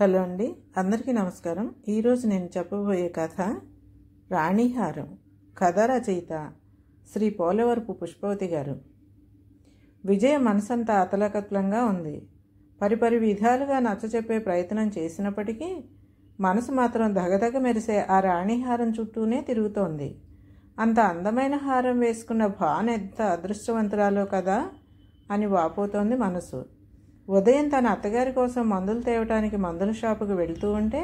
hello అండి అందరికీ నమస్కారం ఈరోజు నేను చెప్పబోయే కథ రాణిహారం కథ రచయిత శ్రీ పోలవరపు పుష్పవతి గారు విజయ మనసంతా అతలకతలంగా ఉంది పరిపరి విధాలుగా నచ్చచెప్పే ప్రయత్నం చేసినప్పటికీ మనసు మాత్రం దగదగ మెరిసే ఆ రాణిహారం చుట్టూనే తిరుగుతోంది అంత అందమైన హారం వేసుకున్న భాన ఎంత అదృష్టవంతురాలో కదా అని వాపోతోంది మనసు ఉదయం తన అత్తగారి కోసం మందులు తేవటానికి మందుల షాపుకు వెళుతూ ఉంటే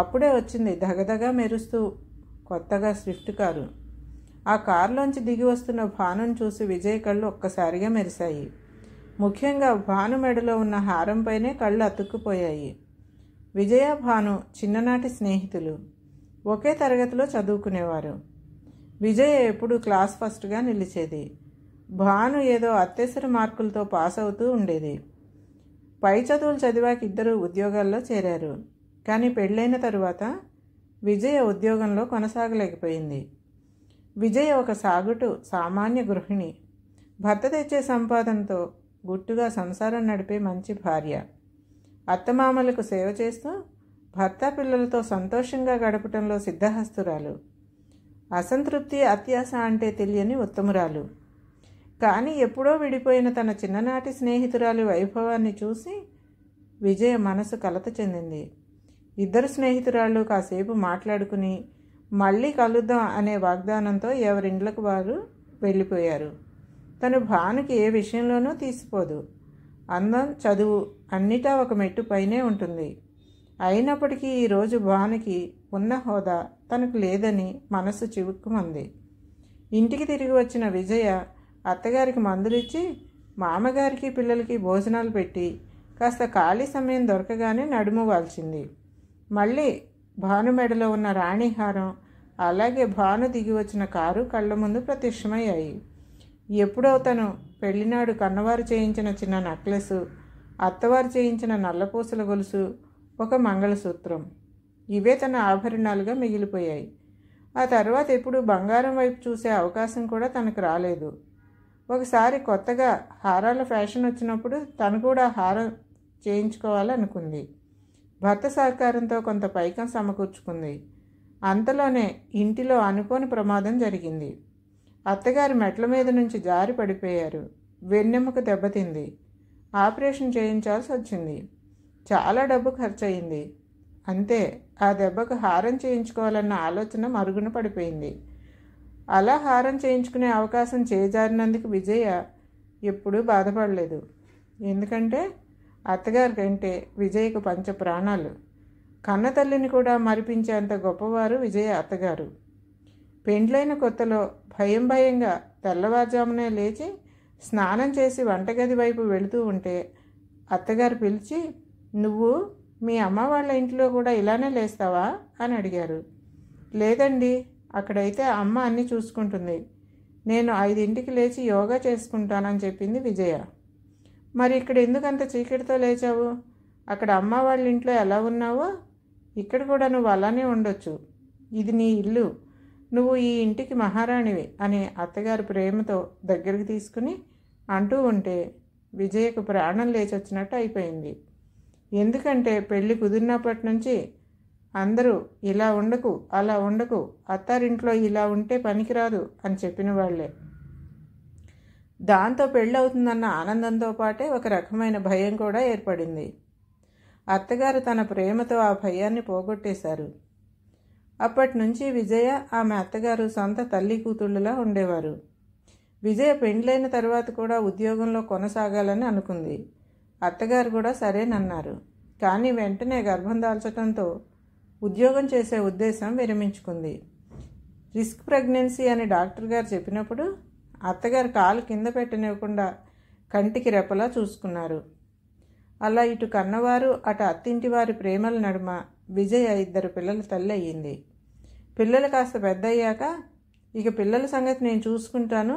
అప్పుడే వచ్చింది దగదగా మెరుస్తూ కొత్తగా స్విఫ్ట్ కారు ఆ కారులోంచి దిగి వస్తున్న భానును చూసి విజయ్ కళ్ళు ఒక్కసారిగా మెరిశాయి ముఖ్యంగా భాను మెడలో ఉన్న హారంపైనే కళ్ళు అతుక్కుపోయాయి విజయ భాను చిన్ననాటి స్నేహితులు ఒకే తరగతిలో చదువుకునేవారు విజయ ఎప్పుడు క్లాస్ ఫస్ట్గా నిలిచేది భాను ఏదో అత్యవసర మార్కులతో పాస్ అవుతూ ఉండేది పై చదువులు చదివాక ఇద్దరు ఉద్యోగాల్లో చేరారు కానీ పెళ్ళైన తరువాత విజయ ఉద్యోగంలో కొనసాగలేకపోయింది విజయ ఒక సాగుటు సామాన్య గృహిణి భర్త తెచ్చే సంపాదనతో గుట్టుగా సంసారం నడిపే మంచి భార్య అత్తమామలకు సేవ చేస్తూ భర్త పిల్లలతో సంతోషంగా గడపటంలో సిద్ధహస్తురాలు అసంతృప్తి అత్యాస అంటే తెలియని ఉత్తమురాలు కానీ ఎప్పుడో విడిపోయిన తన చిన్ననాటి స్నేహితురాలి వైభవాన్ని చూసి విజయ మనసు కలత చెందింది ఇద్దరు స్నేహితురాళ్ళు కాసేపు మాట్లాడుకుని మళ్ళీ కలుద్దాం అనే వాగ్దానంతో ఎవరింట్లకు వారు వెళ్ళిపోయారు తను భానుకి ఏ విషయంలోనూ తీసిపోదు అందం చదువు అన్నిటా ఒక మెట్టు పైనే ఉంటుంది అయినప్పటికీ ఈరోజు భానుకి ఉన్న హోదా తనకు లేదని మనసు చివుక్కుమంది ఇంటికి తిరిగి వచ్చిన విజయ అత్తగారికి మందులిచ్చి మామగారికి పిల్లలకి భోజనాలు పెట్టి కాస్త ఖాళీ సమయం దొరకగానే నడుము వాల్చింది మళ్ళీ భాను మెడలో ఉన్న రాణిహారం అలాగే భాను దిగి వచ్చిన కారు కళ్ళ ముందు ప్రత్యక్షమయ్యాయి ఎప్పుడో తను పెళ్లినాడు కన్నవారు చేయించిన చిన్న నెక్లెస్ అత్తవారు చేయించిన నల్లపూసల గొలుసు ఒక మంగళసూత్రం ఇవే తన ఆభరణాలుగా మిగిలిపోయాయి ఆ తర్వాత ఎప్పుడు బంగారం వైపు చూసే అవకాశం కూడా తనకు రాలేదు ఒకసారి కొత్తగా హారాల ఫ్యాషన్ వచ్చినప్పుడు తను కూడా హారం చేయించుకోవాలనుకుంది భర్త సహకారంతో కొంత పైకం సమకూర్చుకుంది అంతలోనే ఇంటిలో అనుకోని ప్రమాదం జరిగింది అత్తగారి మెట్ల మీద నుంచి జారి పడిపోయారు వెన్నెముక దెబ్బతింది ఆపరేషన్ చేయించాల్సి వచ్చింది చాలా డబ్బు ఖర్చయింది అంతే ఆ దెబ్బకు హారం చేయించుకోవాలన్న ఆలోచన మరుగున పడిపోయింది అలా హారం చేయించుకునే అవకాశం చేజారినందుకు విజయ ఎప్పుడూ బాధపడలేదు ఎందుకంటే అత్తగారి కంటే విజయకు పంచ ప్రాణాలు కన్న తల్లిని కూడా మరిపించేంత గొప్పవారు విజయ అత్తగారు పెండ్లైన కొత్తలో భయం భయంగా తెల్లవారుజామునే లేచి స్నానం చేసి వంటగది వైపు వెళుతూ ఉంటే అత్తగారు పిలిచి నువ్వు మీ అమ్మ వాళ్ళ ఇంట్లో కూడా ఇలానే లేస్తావా అని అడిగారు లేదండి అక్కడైతే అమ్మ అన్నీ చూసుకుంటుంది నేను ఐదింటికి లేచి యోగా చేసుకుంటానని చెప్పింది విజయ మరి ఇక్కడ ఎందుకంత చీకటితో లేచావు అక్కడ అమ్మ వాళ్ళ ఇంట్లో ఎలా ఉన్నావో ఇక్కడ కూడా నువ్వు అలానే ఉండొచ్చు ఇది నీ ఇల్లు నువ్వు ఈ ఇంటికి మహారాణివి అని అత్తగారు ప్రేమతో దగ్గరికి తీసుకుని అంటూ ఉంటే విజయకు ప్రాణం లేచొచ్చినట్టు అయిపోయింది ఎందుకంటే పెళ్లి కుదిరినప్పటి నుంచి అందరూ ఇలా ఉండకు అలా ఉండకు అత్తారింట్లో ఇలా ఉంటే పనికిరాదు అని చెప్పిన వాళ్లే దాంతో పెళ్ళవుతుందన్న ఆనందంతో పాటే ఒక రకమైన భయం కూడా ఏర్పడింది అత్తగారు తన ప్రేమతో ఆ భయాన్ని పోగొట్టేశారు అప్పటి నుంచి విజయ ఆమె అత్తగారు సొంత తల్లి కూతుళ్ళులా ఉండేవారు విజయ పెండ్లైన తర్వాత కూడా ఉద్యోగంలో కొనసాగాలని అనుకుంది అత్తగారు కూడా సరేనన్నారు కానీ వెంటనే గర్భం దాల్చడంతో ఉద్యోగం చేసే ఉద్దేశం విరమించుకుంది రిస్క్ ప్రెగ్నెన్సీ అని డాక్టర్ గారు చెప్పినప్పుడు అత్తగారు కాలు కింద పెట్టనివ్వకుండా కంటికి రెప్పలా చూసుకున్నారు అలా ఇటు కన్నవారు అటు అత్తింటి వారి ప్రేమల నడుమ విజయ ఇద్దరు పిల్లల తల్లి అయ్యింది పిల్లలు కాస్త పెద్ద అయ్యాక ఇక పిల్లల సంగతి నేను చూసుకుంటాను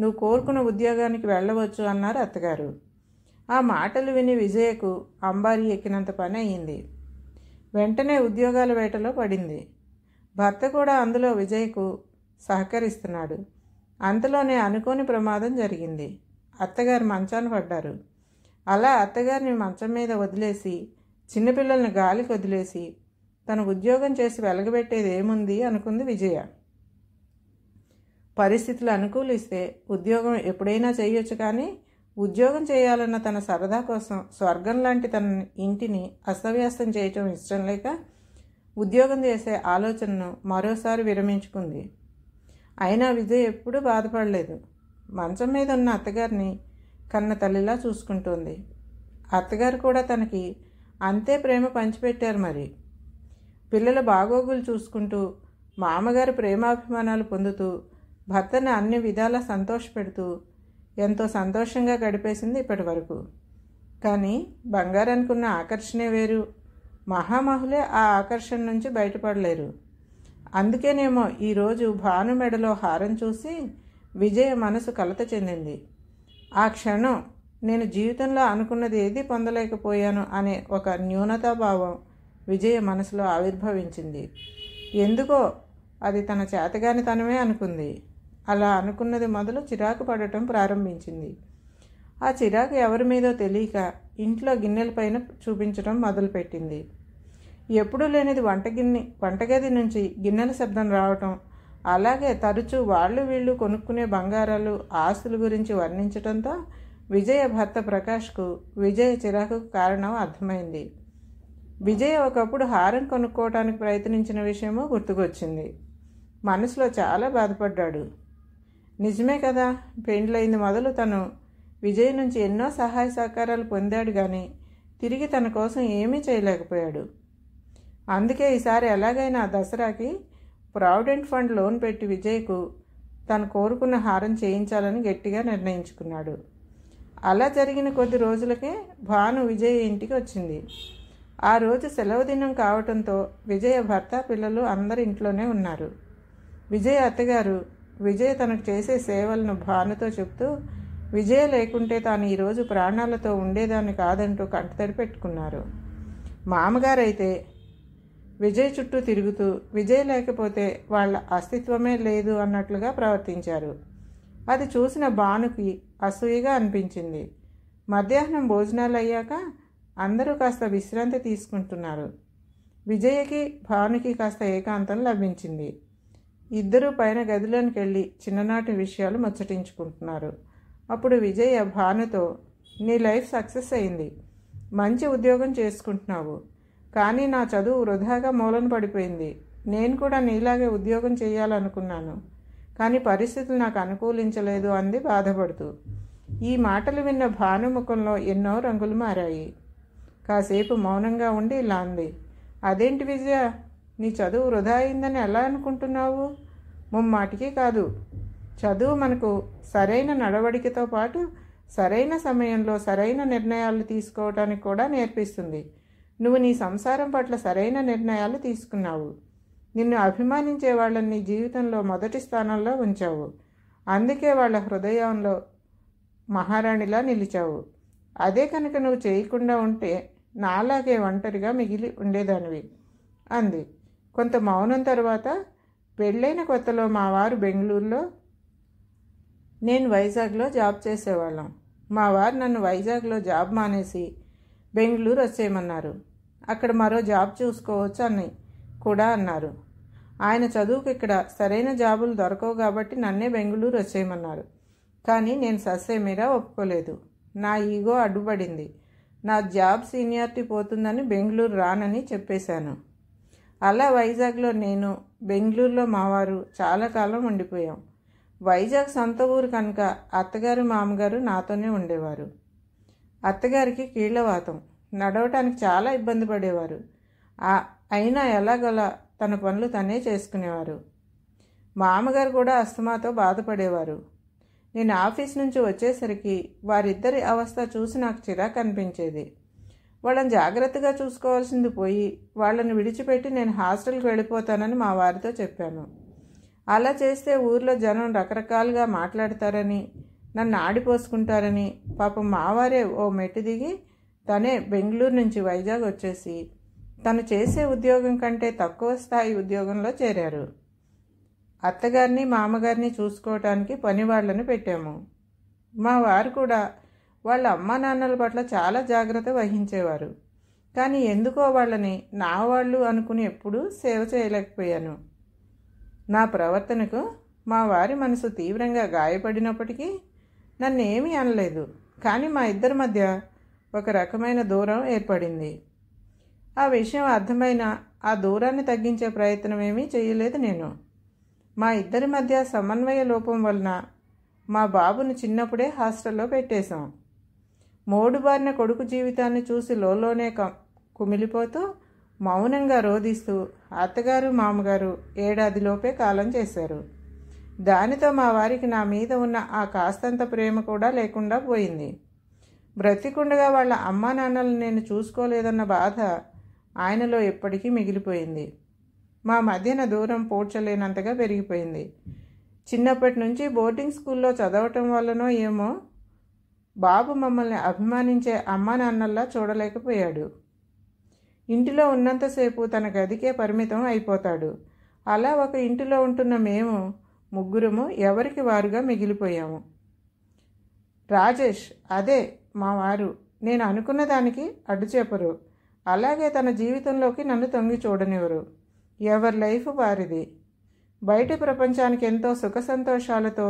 నువ్వు కోరుకున్న ఉద్యోగానికి వెళ్ళవచ్చు అన్నారు అత్తగారు ఆ మాటలు విని విజయకు అంబారి ఎక్కినంత పని అయింది వెంటనే ఉద్యోగాల వేటలో పడింది భర్త కూడా అందులో విజయ్కు సహకరిస్తున్నాడు అంతలోనే అనుకోని ప్రమాదం జరిగింది అత్తగారు మంచాన్ని పడ్డారు అలా అత్తగారిని మంచం మీద వదిలేసి చిన్నపిల్లల్ని గాలికి వదిలేసి తను ఉద్యోగం చేసి వెలగబెట్టేది ఏముంది అనుకుంది విజయ పరిస్థితులు అనుకూలిస్తే ఉద్యోగం ఎప్పుడైనా చేయొచ్చు కానీ ఉద్యోగం చేయాలన్న తన సరదా కోసం స్వర్గం లాంటి తన ఇంటిని అస్తవ్యస్తం చేయటం ఇష్టం లేక ఉద్యోగం చేసే ఆలోచనను మరోసారి విరమించుకుంది అయినా విజయ్ ఎప్పుడూ బాధపడలేదు మంచం మీద ఉన్న అత్తగారిని కన్న తల్లిలా చూసుకుంటోంది అత్తగారు కూడా తనకి అంతే ప్రేమ పంచిపెట్టారు మరి పిల్లల బాగోగులు చూసుకుంటూ మామగారి ప్రేమాభిమానాలు పొందుతూ భర్తను అన్ని విధాలా సంతోషపెడుతూ ఎంతో సంతోషంగా గడిపేసింది ఇప్పటి వరకు కానీ ఉన్న ఆకర్షణే వేరు మహామహులే ఆ ఆకర్షణ నుంచి బయటపడలేరు అందుకేనేమో ఈరోజు భాను మెడలో హారం చూసి విజయ మనసు కలత చెందింది ఆ క్షణం నేను జీవితంలో అనుకున్నది ఏది పొందలేకపోయాను అనే ఒక న్యూనతాభావం విజయ మనసులో ఆవిర్భవించింది ఎందుకో అది తన చేతగాని తనమే అనుకుంది అలా అనుకున్నది మొదలు చిరాకు పడటం ప్రారంభించింది ఆ చిరాకు ఎవరి మీదో తెలియక ఇంట్లో గిన్నెలపైన చూపించడం మొదలుపెట్టింది ఎప్పుడూ లేనిది గిన్నె వంటగది నుంచి గిన్నెల శబ్దం రావటం అలాగే తరచూ వాళ్ళు వీళ్ళు కొనుక్కునే బంగారాలు ఆస్తుల గురించి వర్ణించడంతో విజయ భర్త ప్రకాష్కు విజయ చిరాకు కారణం అర్థమైంది విజయ ఒకప్పుడు హారం కొనుక్కోవటానికి ప్రయత్నించిన విషయమో గుర్తుకొచ్చింది మనసులో చాలా బాధపడ్డాడు నిజమే కదా పెండ్లైంది మొదలు తను విజయ్ నుంచి ఎన్నో సహాయ సహకారాలు పొందాడు కానీ తిరిగి తన కోసం ఏమీ చేయలేకపోయాడు అందుకే ఈసారి ఎలాగైనా దసరాకి ప్రావిడెంట్ ఫండ్ లోన్ పెట్టి విజయ్కు తను కోరుకున్న హారం చేయించాలని గట్టిగా నిర్ణయించుకున్నాడు అలా జరిగిన కొద్ది రోజులకే భాను విజయ్ ఇంటికి వచ్చింది ఆ రోజు సెలవు దినం కావడంతో విజయ భర్త పిల్లలు అందరి ఇంట్లోనే ఉన్నారు విజయ్ అత్తగారు విజయ్ తనకు చేసే సేవలను భానుతో చెప్తూ విజయ లేకుంటే తాను ఈరోజు ప్రాణాలతో ఉండేదాన్ని కాదంటూ కంటతడి పెట్టుకున్నారు మామగారైతే విజయ్ చుట్టూ తిరుగుతూ విజయ్ లేకపోతే వాళ్ళ అస్తిత్వమే లేదు అన్నట్లుగా ప్రవర్తించారు అది చూసిన భానుకి అసూయగా అనిపించింది మధ్యాహ్నం భోజనాలు అయ్యాక అందరూ కాస్త విశ్రాంతి తీసుకుంటున్నారు విజయకి భానుకి కాస్త ఏకాంతం లభించింది ఇద్దరూ పైన గదిలోనికి వెళ్ళి చిన్ననాటి విషయాలు ముచ్చటించుకుంటున్నారు అప్పుడు విజయ భానుతో నీ లైఫ్ సక్సెస్ అయింది మంచి ఉద్యోగం చేసుకుంటున్నావు కానీ నా చదువు వృధాగా మూలన పడిపోయింది నేను కూడా నీలాగే ఉద్యోగం చేయాలనుకున్నాను కానీ పరిస్థితులు నాకు అనుకూలించలేదు అంది బాధపడుతూ ఈ మాటలు విన్న భానుముఖంలో ఎన్నో రంగులు మారాయి కాసేపు మౌనంగా ఉండి ఇలా అంది అదేంటి విజయ నీ చదువు వృధా అయిందని ఎలా అనుకుంటున్నావు ముమ్మాటికి కాదు చదువు మనకు సరైన నడవడికతో పాటు సరైన సమయంలో సరైన నిర్ణయాలు తీసుకోవడానికి కూడా నేర్పిస్తుంది నువ్వు నీ సంసారం పట్ల సరైన నిర్ణయాలు తీసుకున్నావు నిన్ను అభిమానించే వాళ్ళని నీ జీవితంలో మొదటి స్థానంలో ఉంచావు అందుకే వాళ్ళ హృదయంలో మహారాణిలా నిలిచావు అదే కనుక నువ్వు చేయకుండా ఉంటే నాలాగే ఒంటరిగా మిగిలి ఉండేదానివి అంది కొంత మౌనం తర్వాత పెళ్ళైన కొత్తలో మా వారు బెంగళూరులో నేను వైజాగ్లో జాబ్ చేసేవాళ్ళం మా వారు నన్ను వైజాగ్లో జాబ్ మానేసి బెంగళూరు వచ్చేయమన్నారు అక్కడ మరో జాబ్ చూసుకోవచ్చు అని కూడా అన్నారు ఆయన చదువుకు ఇక్కడ సరైన జాబులు దొరకవు కాబట్టి నన్నే బెంగళూరు వచ్చేయమన్నారు కానీ నేను ససేమీరా ఒప్పుకోలేదు నా ఈగో అడ్డుపడింది నా జాబ్ సీనియారిటీ పోతుందని బెంగళూరు రానని చెప్పేశాను అలా వైజాగ్లో నేను బెంగళూరులో మావారు చాలా కాలం ఉండిపోయాం వైజాగ్ సొంత ఊరు కనుక అత్తగారు మామగారు నాతోనే ఉండేవారు అత్తగారికి కీళ్ళవాతం నడవటానికి చాలా ఇబ్బంది పడేవారు అయినా ఎలాగలా తన పనులు తనే చేసుకునేవారు మామగారు కూడా అస్తమాతో బాధపడేవారు నేను ఆఫీస్ నుంచి వచ్చేసరికి వారిద్దరి అవస్థ చూసి నాకు చిరాకు అనిపించేది వాళ్ళని జాగ్రత్తగా చూసుకోవాల్సింది పోయి వాళ్ళని విడిచిపెట్టి నేను హాస్టల్కి వెళ్ళిపోతానని మా వారితో చెప్పాను అలా చేస్తే ఊర్లో జనం రకరకాలుగా మాట్లాడతారని నన్ను ఆడిపోసుకుంటారని పాపం మావారే ఓ మెట్టు దిగి తనే బెంగళూరు నుంచి వైజాగ్ వచ్చేసి తను చేసే ఉద్యోగం కంటే తక్కువ స్థాయి ఉద్యోగంలో చేరారు అత్తగారిని మామగారిని చూసుకోవటానికి పని వాళ్ళని పెట్టాము మా వారు కూడా వాళ్ళ అమ్మ నాన్నల పట్ల చాలా జాగ్రత్త వహించేవారు కానీ ఎందుకో వాళ్ళని నా వాళ్ళు అనుకుని ఎప్పుడూ సేవ చేయలేకపోయాను నా ప్రవర్తనకు మా వారి మనసు తీవ్రంగా గాయపడినప్పటికీ నన్ను ఏమీ అనలేదు కానీ మా ఇద్దరి మధ్య ఒక రకమైన దూరం ఏర్పడింది ఆ విషయం అర్థమైన ఆ దూరాన్ని తగ్గించే ప్రయత్నం ఏమీ చేయలేదు నేను మా ఇద్దరి మధ్య సమన్వయ లోపం వలన మా బాబును చిన్నప్పుడే హాస్టల్లో పెట్టేశాం మోడుబారిన కొడుకు జీవితాన్ని చూసి లోలోనే కుమిలిపోతూ మౌనంగా రోధిస్తూ అత్తగారు మామగారు ఏడాదిలోపే కాలం చేశారు దానితో మా వారికి నా మీద ఉన్న ఆ కాస్తంత ప్రేమ కూడా లేకుండా పోయింది బ్రతికుండగా వాళ్ళ అమ్మా నాన్నలు నేను చూసుకోలేదన్న బాధ ఆయనలో ఎప్పటికీ మిగిలిపోయింది మా మధ్యన దూరం పోడ్చలేనంతగా పెరిగిపోయింది చిన్నప్పటి నుంచి బోర్డింగ్ స్కూల్లో చదవటం వల్లనో ఏమో బాబు మమ్మల్ని అభిమానించే అమ్మా నాన్నల్లా చూడలేకపోయాడు ఇంటిలో ఉన్నంతసేపు తన గదికే పరిమితం అయిపోతాడు అలా ఒక ఇంటిలో ఉంటున్న మేము ముగ్గురము ఎవరికి వారుగా మిగిలిపోయాము రాజేష్ అదే మా వారు నేను అనుకున్న దానికి అడ్డు చెప్పరు అలాగే తన జీవితంలోకి నన్ను తొంగి చూడనివ్వరు ఎవరి లైఫ్ వారిది బయట ప్రపంచానికి ఎంతో సుఖ సంతోషాలతో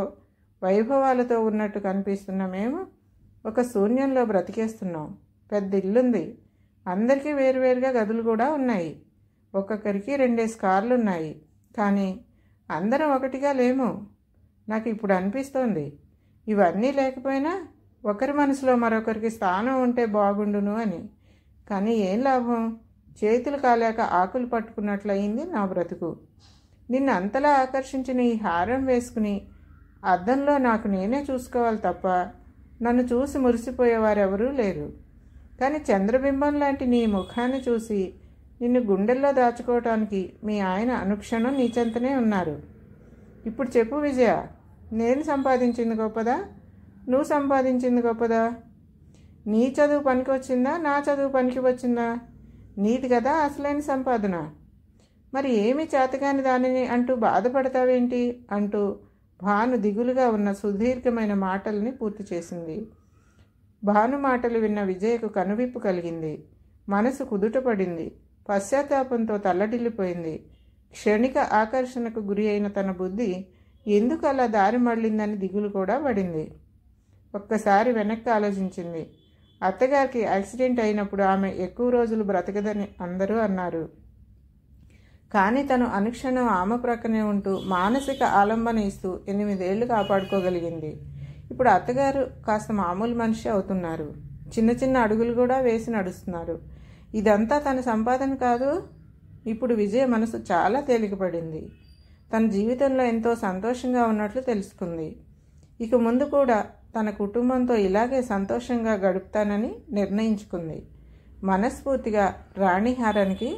వైభవాలతో ఉన్నట్టు కనిపిస్తున్న మేము ఒక శూన్యంలో బ్రతికేస్తున్నాం పెద్ద ఇల్లుంది అందరికీ వేరువేరుగా గదులు కూడా ఉన్నాయి ఒక్కొక్కరికి రెండేసి కార్లు ఉన్నాయి కానీ అందరం ఒకటిగా లేము నాకు ఇప్పుడు అనిపిస్తోంది ఇవన్నీ లేకపోయినా ఒకరి మనసులో మరొకరికి స్థానం ఉంటే బాగుండును అని కానీ ఏం లాభం చేతులు కాలేక ఆకులు పట్టుకున్నట్లయింది నా బ్రతుకు నిన్ను అంతలా ఆకర్షించిన ఈ హారం వేసుకుని అద్దంలో నాకు నేనే చూసుకోవాలి తప్ప నన్ను చూసి మురిసిపోయేవారెవరూ లేరు కానీ చంద్రబింబం లాంటి నీ ముఖాన్ని చూసి నిన్ను గుండెల్లో దాచుకోవటానికి మీ ఆయన అనుక్షణం నీచెంతనే ఉన్నారు ఇప్పుడు చెప్పు విజయ నేను సంపాదించింది గొప్పదా నువ్వు సంపాదించింది గొప్పదా నీ చదువు పనికి వచ్చిందా నా చదువు పనికి వచ్చిందా నీది కదా అసలైన సంపాదన మరి ఏమి చేతగాని దానిని అంటూ బాధపడతావేంటి అంటూ భాను దిగులుగా ఉన్న సుదీర్ఘమైన మాటల్ని పూర్తి చేసింది భాను మాటలు విన్న విజయకు కనువిప్పు కలిగింది మనసు కుదుటపడింది పశ్చాత్తాపంతో తల్లడిల్లిపోయింది క్షణిక ఆకర్షణకు గురి అయిన తన బుద్ధి ఎందుకు అలా దారి మళ్ళిందని దిగులు కూడా పడింది ఒక్కసారి వెనక్కి ఆలోచించింది అత్తగారికి యాక్సిడెంట్ అయినప్పుడు ఆమె ఎక్కువ రోజులు బ్రతకదని అందరూ అన్నారు కానీ తను అనుక్షణం ఆమె ప్రక్కనే ఉంటూ మానసిక ఆలంబన ఇస్తూ ఎనిమిదేళ్లు కాపాడుకోగలిగింది ఇప్పుడు అత్తగారు కాస్త మామూలు మనిషి అవుతున్నారు చిన్న చిన్న అడుగులు కూడా వేసి నడుస్తున్నారు ఇదంతా తన సంపాదన కాదు ఇప్పుడు విజయ మనసు చాలా తేలికపడింది తన జీవితంలో ఎంతో సంతోషంగా ఉన్నట్లు తెలుసుకుంది ఇక ముందు కూడా తన కుటుంబంతో ఇలాగే సంతోషంగా గడుపుతానని నిర్ణయించుకుంది మనస్ఫూర్తిగా రాణిహారానికి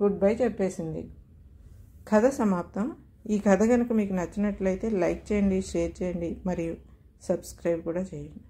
గుడ్ బై చెప్పేసింది కథ సమాప్తం ఈ కథ కనుక మీకు నచ్చినట్లయితే లైక్ చేయండి షేర్ చేయండి మరియు సబ్స్క్రైబ్ కూడా చేయండి